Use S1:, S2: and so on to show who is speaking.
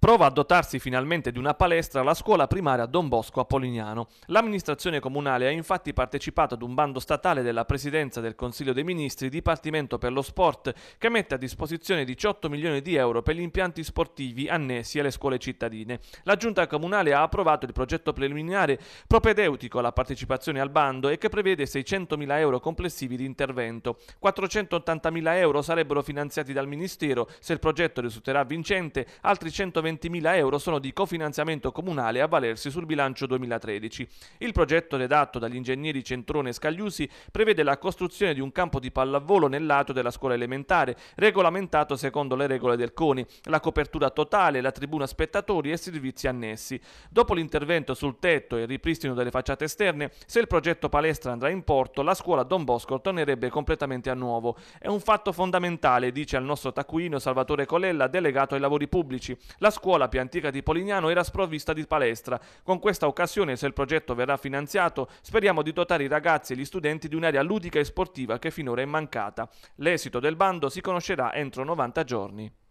S1: Prova a dotarsi finalmente di una palestra la scuola primaria Don Bosco a Polignano. L'amministrazione comunale ha infatti partecipato ad un bando statale della Presidenza del Consiglio dei Ministri Dipartimento per lo Sport che mette a disposizione 18 milioni di euro per gli impianti sportivi annessi alle scuole cittadine. La Giunta comunale ha approvato il progetto preliminare propedeutico alla partecipazione al bando e che prevede 600 mila euro complessivi di intervento. 480 mila euro sarebbero finanziati dal Ministero se il progetto risulterà vincente, altri 120 20.000 euro sono di cofinanziamento comunale a valersi sul bilancio 2013. Il progetto redatto dagli ingegneri Centrone e Scagliusi prevede la costruzione di un campo di pallavolo nel lato della scuola elementare, regolamentato secondo le regole del CONI, la copertura totale, la tribuna spettatori e servizi annessi. Dopo l'intervento sul tetto e il ripristino delle facciate esterne, se il progetto palestra andrà in porto, la scuola Don Bosco tornerebbe completamente a nuovo. È un fatto fondamentale, dice al nostro taccuino Salvatore Colella, delegato ai lavori pubblici. La scuola più antica di Polignano era sprovvista di palestra. Con questa occasione, se il progetto verrà finanziato, speriamo di dotare i ragazzi e gli studenti di un'area ludica e sportiva che finora è mancata. L'esito del bando si conoscerà entro 90 giorni.